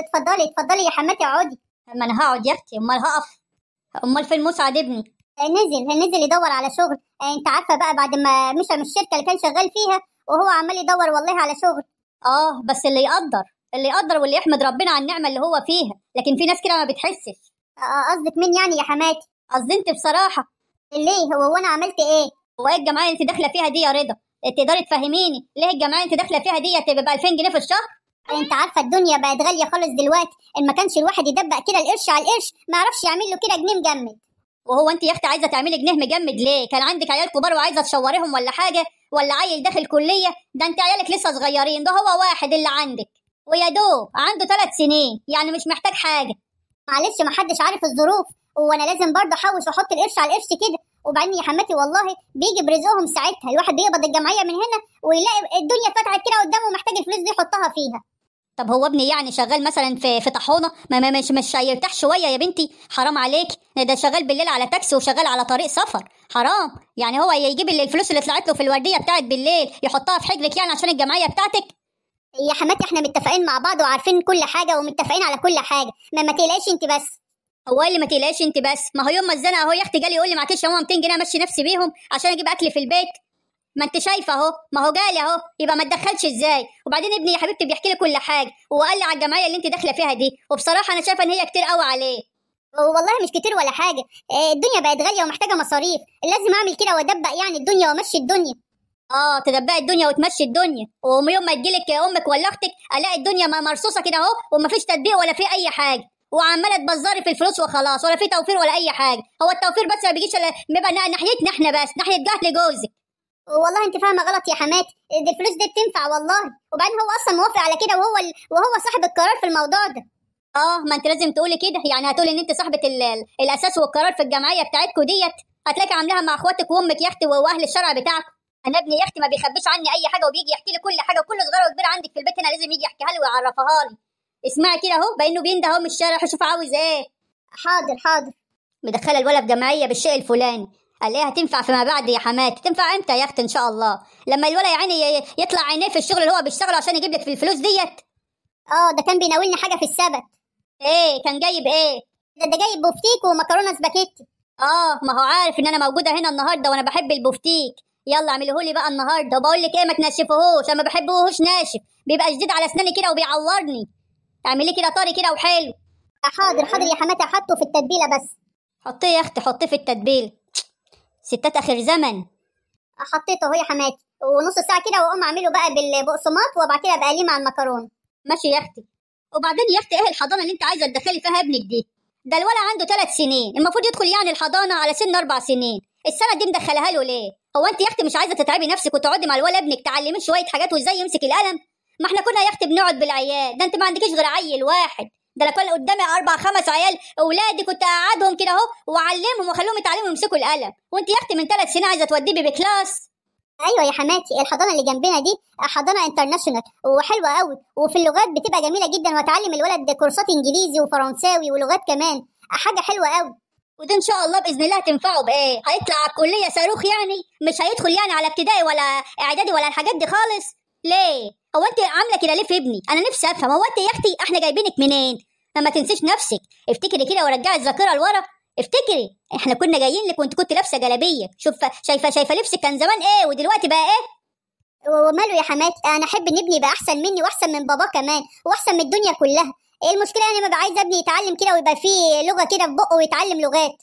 اتفضلي اتفضلي يا حماتي اقعدي ما انا هقعد يا اختي امال هقف امال فين مسعد ابني آه، نزل نزل يدور على شغل آه، انت عارفه بقى بعد ما مشى من الشركه اللي كان شغال فيها وهو عمال يدور والله على شغل اه بس اللي يقدر اللي يقدر واللي يحمد ربنا على النعمه اللي هو فيها لكن في ناس كده ما بتحسش آه، قصدك مين يعني يا حماتي قصدي انت بصراحه ليه هو وانا عملت ايه هو ايه الجمعيه اللي انت داخله فيها دي يا رضا تقدري تفهميني ليه الجمعيه اللي انت داخله فيها دي ب 2000 جنيه في الشهر انت عارفه الدنيا بقت غاليه خالص دلوقتي ان ما كانش الواحد يدبق كده القرش على القرش ما يعرفش يعمل له كده جنيه مجمد وهو انت يا اختي عايزه تعملي جنيه مجمد ليه كان عندك عيال كبار وعايزه تشوريهم ولا حاجه ولا عيل داخل كليه ده انت عيالك لسه صغيرين ده هو واحد اللي عندك ويا دوب عنده ثلاث سنين يعني مش محتاج حاجه معلش ما حدش عارف الظروف وانا لازم برضه احوش واحط القرش على القرش كده وبعدين يا حماتي والله بيجي برزقهم ساعتها الواحد بيقبض الجمعيه من هنا ويلاقي الدنيا اتفتحت كده قدامه محتاج الفلوس دي يحطها فيها طب هو ابني يعني شغال مثلا في في طاحونه ما ما مش مش هيرتاح شويه يا بنتي حرام عليك ده شغال بالليل على تاكسي وشغال على طريق سفر حرام يعني هو يجيب الفلوس اللي طلعت له في الورديه بتاعت بالليل يحطها في حجرك يعني عشان الجمعيه بتاعتك يا حماتي احنا متفقين مع بعض وعارفين كل حاجه ومتفقين على كل حاجه ما ما تقلقيش انت بس هو اللي ما تقلقيش انت بس ما هو يوم ما الزنقه اهو يا اختي جالي يقول لي معكيش يا ماما 200 جنيه امشي نفسي بيهم عشان اجيب اكل في البيت ما انت شايفه اهو ما هو جالي اهو يبقى ما تدخلش ازاي وبعدين ابني يا حبيبتي بيحكي لي كل حاجه وقال لي على الجمعيه اللي انت داخله فيها دي وبصراحه انا شايفه ان هي كتير قوي عليه والله مش كتير ولا حاجه آه، الدنيا بقت غاليه ومحتاجه مصاريف لازم اعمل كده وادبق يعني الدنيا وامشي الدنيا اه تدبقي الدنيا وتمشي الدنيا ويوم ما تجيلك امك ولا اختك الاقي الدنيا مرصوصه كده اهو ومفيش تدبيق ولا في اي حاجه وعماله تبزري في الفلوس وخلاص ولا في توفير ولا اي حاجه هو التوفير بس ما بيجيش الا بيبقى ناحيتنا احنا بس ناحيه جهل جوزك والله انت فاهمه غلط يا حماتي دي الفلوس دي بتنفع والله وبعدين هو اصلا موافق على كده وهو ال... وهو صاحب القرار في الموضوع ده اه ما انت لازم تقولي كده يعني هتقولي ان انت صاحبه ال... الاساس والقرار في الجمعيه بتاعتكم ديت هتلاقي عاملاها مع اخواتك وامك يا اختي واهل الشارع بتاعك انا ابني يا اختي ما بيخبيش عني اي حاجه وبيجي يحكي لي كل حاجه وكل صغيره وكبيره عندك في البيت هنا لازم يجي يحكيها لي ويعرفها لي اسمعي كده اهو بانه بينده اهو من الشارع شوف عاوز ايه حاضر حاضر مدخله الولد جمعيه بالشيء الفلاني الاقيها تنفع فيما بعد يا حماتي تنفع امتى يا اختي ان شاء الله لما الولد يا عيني يطلع عينيه في الشغل اللي هو بيشتغله عشان يجيب لك في الفلوس ديت اه ده كان بيناولني حاجه في السبت ايه كان جايب ايه ده ده جايب بوفتيك ومكرونه سباكيتي اه ما هو عارف ان انا موجوده هنا النهارده وانا بحب البوفتيك يلا اعمله لي بقى النهارده وبقول لك ايه ما تنشفهوش انا ما بحبهوش ناشف بيبقى شديد على اسناني كده وبيعورني اعمليه كده طري كده وحلو آه، حاضر حاضر يا حماتي حطه في التتبيله بس حطيه يا اختي حطيه في التتبيله ستات آخر زمن حطيته اهو يا حماتي ونص ساعة كده وأقوم أعمله بقى بالبقسماط وبعديها بقى ليه مع المكرونة ماشي يا أختي وبعدين يا أختي إيه الحضانة اللي أنت عايزة تدخلي فيها ابنك دي ده الولد عنده ثلاث سنين المفروض يدخل يعني الحضانة على سن أربع سنين السنة دي مدخلها له ليه هو أنت يا أختي مش عايزة تتعبي نفسك وتقعدي مع الولد ابنك تعلميه شوية حاجات وإزاي يمسك القلم ما احنا كنا يا اختي بنقعد بالعيال ده انت ما عندكيش غير عيل واحد ده انا كان قدامي اربع خمس عيال اولادي كنت اقعدهم كده اهو واعلمهم واخليهم يتعلموا يمسكوا القلم وانت يا اختي من ثلاث سنين عايزه توديه بيبي كلاس ايوه يا حماتي الحضانه اللي جنبنا دي حضانه انترناشونال وحلوه قوي وفي اللغات بتبقى جميله جدا واتعلم الولد كورسات انجليزي وفرنساوي ولغات كمان حاجه حلوه قوي وده ان شاء الله باذن الله هتنفعه بايه هيطلع على الكليه صاروخ يعني مش هيدخل يعني على ابتدائي ولا اعدادي ولا الحاجات دي خالص ليه هو انت عامله كده ليه في ابني انا نفسي افهم هو انت يا اختي احنا جايبينك منين ما تنسيش نفسك افتكري كده ورجعي الذاكره لورا افتكري احنا كنا جايين لك وانت كنت لابسه جلابيه شوف شايفه شايفه لبسك كان زمان ايه ودلوقتي بقى ايه وماله يا حماتي؟ انا احب ان ابني يبقى احسن مني واحسن من باباه كمان واحسن من الدنيا كلها ايه المشكله انا ببقى عايزه ابني يتعلم كده ويبقى فيه لغه كده في بقه ويتعلم لغات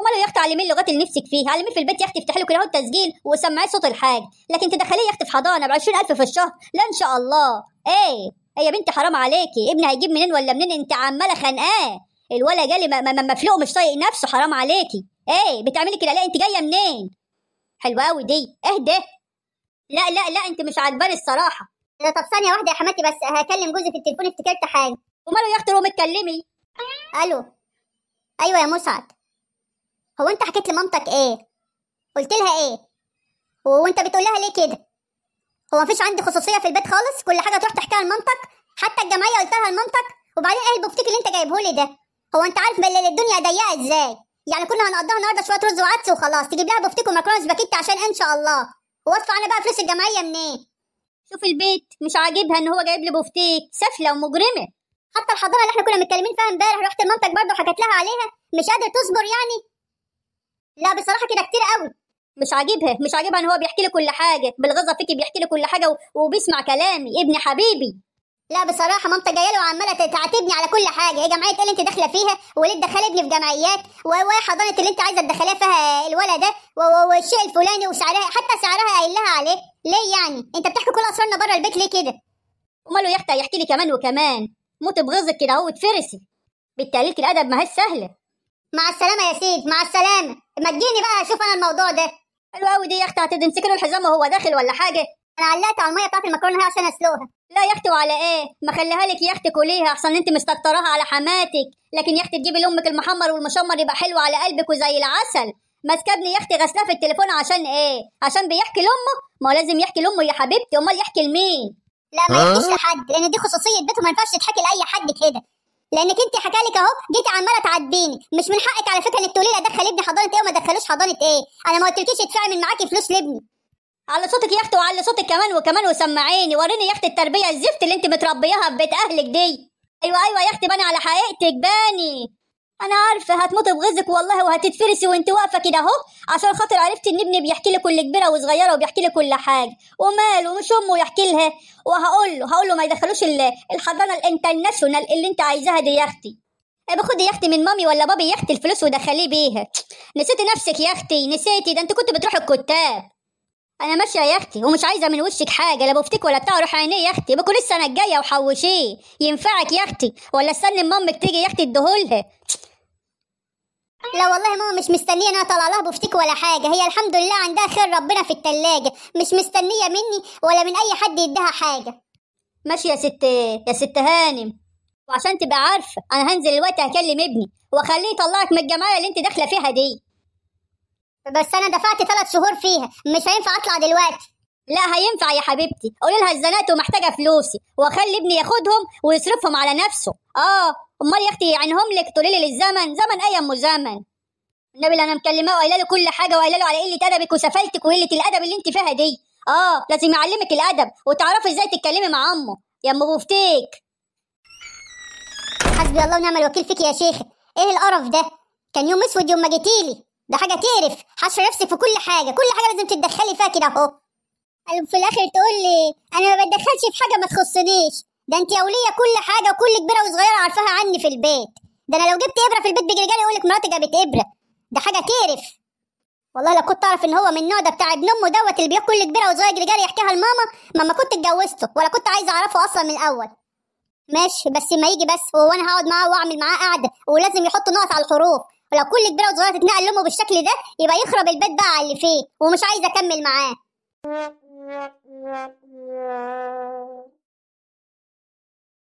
امال يا اختي علميه اللغات اللي نفسك فيها علميه في البيت يا اختي افتحي له كده التسجيل وسمعيه صوت الحاج لكن تدخليه يا اختي في حضانه ب 20000 في الشهر لا ان شاء الله ايه يا بنتي حرام عليكي ابني هيجيب منين ولا منين انت عماله خانقاه الولا جالي مفلوق مش طايق نفسه حرام عليكي ايه بتعملي كده لا انت جايه منين حلوه قوي دي اهدى لا لا لا انت مش عاجباني الصراحه لا طب ثانيه واحده يا حماتي بس هكلم جوزي في التليفون افتكرت حاجه وماله يا اختي اتكلمي الو ايوه يا مسعد هو انت حكيت لمامتك ايه قلت لها ايه وانت بتقول لها ليه كده هو مفيش عندي خصوصيه في البيت خالص كل حاجه تروح تحكيها لمامتك حتى الجمعيه قلتها لمامتك وبعدين ايه البفتيك اللي انت جايبه لي ده هو انت عارف بلل الدنيا ضيقه ازاي يعني كنا هنقضيها النهارده شويه رز وعدس وخلاص تجيب لها بفتيك ومكرونه سباكيتي عشان ان شاء الله وادفع انا بقى فلوس الجمعيه منين شوف البيت مش عاجبها ان هو جايب لي بفتيك سفله ومجرمه حتى الحضانه اللي احنا كنا متكلمين فيها امبارح رحت لمامتك برضه وحكيت لها عليها مش قادر تصبر يعني لا بصراحه كده كتير قوي مش عاجبها مش عاجبها ان هو بيحكي لي كل حاجه بالغزه فيكي بيحكي لي كل حاجه وبيسمع كلامي ابني حبيبي لا بصراحه مامته جايه له وعماله تعاتبني على كل حاجه هي جمعيه اللي انت داخله فيها وليه تدخل ابني في جمعيات وحضانه اللي انت عايزه تدخليها فيها الولد ده والشيء الفلاني وسعرها حتى سعرها قايل لها عليه ليه يعني انت بتحكي كل اسرارنا بره البيت ليه كده امال يا اختي يحكي لي كمان وكمان موت بغزك كده اهو اتفرسي بالتقليل الادب ما هيش سهله مع السلامه يا سيد مع السلامه ما تجيني بقى اشوف انا الموضوع ده حلو قوي دي يا اختي تمسكي له الحزام وهو داخل ولا حاجه انا علقت على الميه بتاعت المكرونه عشان اسلقها لا يا اختي وعلى ايه ما خليها لك يا اختي كليها احسن انت مستكتراها على حماتك لكن يا اختي تجيبي لامك المحمر والمشمر يبقى حلو على قلبك وزي العسل ماسكه ابني يا اختي غسلاه في التليفون عشان ايه عشان بيحكي لامه ما هو لازم يحكي لامه يا حبيبتي امال يحكي لمين لا ما يحكيش آه. لحد لان دي خصوصيه بيته ما ينفعش تتحكي لاي حد كده لانك انت حكالك اهو جيتي عماله تعاتبيني مش من حقك على فكره انك تقولي لي ادخل ابني حضانه ايه وما ادخلوش حضانه ايه انا ما قلتلكيش ادفعي من معاكي فلوس لابني على صوتك يا اختي وعلى صوتك كمان وكمان وسمعيني وريني يا اختي التربيه الزفت اللي انت متربياها في بيت اهلك دي ايوه ايوه يا اختي باني على حقيقتك باني انا عارفه هتموتي بغزك والله وهتتفرسي وانت واقفه كده اهو عشان خاطر عرفت ان ابني بيحكي لي كل كبيره وصغيره وبيحكي لي كل حاجه وماله مش امه يحكي لها وهقول له هقول له ما يدخلوش الحضانه الانترناشونال اللي انت عايزاها دي يا اختي باخد يا اختي من مامي ولا بابي يا اختي الفلوس ودخليه بيها نسيتي نفسك يا اختي نسيتي ده انت كنت بتروح الكتاب انا ماشيه يا اختي ومش عايزه من وشك حاجه لا بفتك ولا بتاع روح عينيه يا اختي بكون السنه الجايه وحوشيه ينفعك يا اختي ولا استني امك تيجي يا اختي اديهولها لا والله ماما مش مستنيه انا اطلع لها بفتيك ولا حاجه هي الحمد لله عندها خير ربنا في التلاجة مش مستنيه مني ولا من اي حد يديها حاجه ماشي يا ست يا ست هانم وعشان تبقى عارفه انا هنزل الوقت هكلم ابني واخليه يطلعك من الجمعيه اللي انت داخله فيها دي بس انا دفعت ثلاث شهور فيها مش هينفع اطلع دلوقتي لا هينفع يا حبيبتي قولي لها اتزنقت ومحتاجه فلوسي واخلي ابني ياخدهم ويصرفهم على نفسه اه امال يا اختي يعينهم لك تقولي لي للزمن زمن اي ام زمن النبي انا مكلماه وقايله له كل حاجه وقايله له على قله ادبك وسفالتك وقله الادب اللي انت فيها دي اه لازم يعلمك الادب وتعرفي ازاي تتكلمي مع امه يا ام بوفتيك حسبي الله ونعم الوكيل فيك يا شيخه ايه القرف ده كان يوم اسود يوم ما جيتيلي ده حاجه تقرف حاشره نفسك في كل حاجه كل حاجه لازم تتدخلي فيها كده اهو وفي الاخر تقول لي انا ما بتدخلش في حاجه ما تخصنيش ده انت يا وليه كل حاجه وكل كبيره وصغيره عارفاها عني في البيت ده انا لو جبت ابره في البيت بيجي رجالي يقول لك مراتي جابت ابره ده حاجه تعرف والله لو كنت اعرف ان هو من النوع ده بتاع ابن امه دوت اللي بياكل كل كبيره وصغيره رجالي يحكيها لماما ما ما كنت اتجوزته ولا كنت عايزه اعرفه اصلا من الاول ماشي بس ما يجي بس هو انا هقعد معاه واعمل معاه قعده ولازم يحط نقط على الحروف ولو كل كبيره وصغيره تتنقل لامه بالشكل ده يبقى يخرب البيت بقى على اللي فيه ومش عايز اكمل معاه Yeah.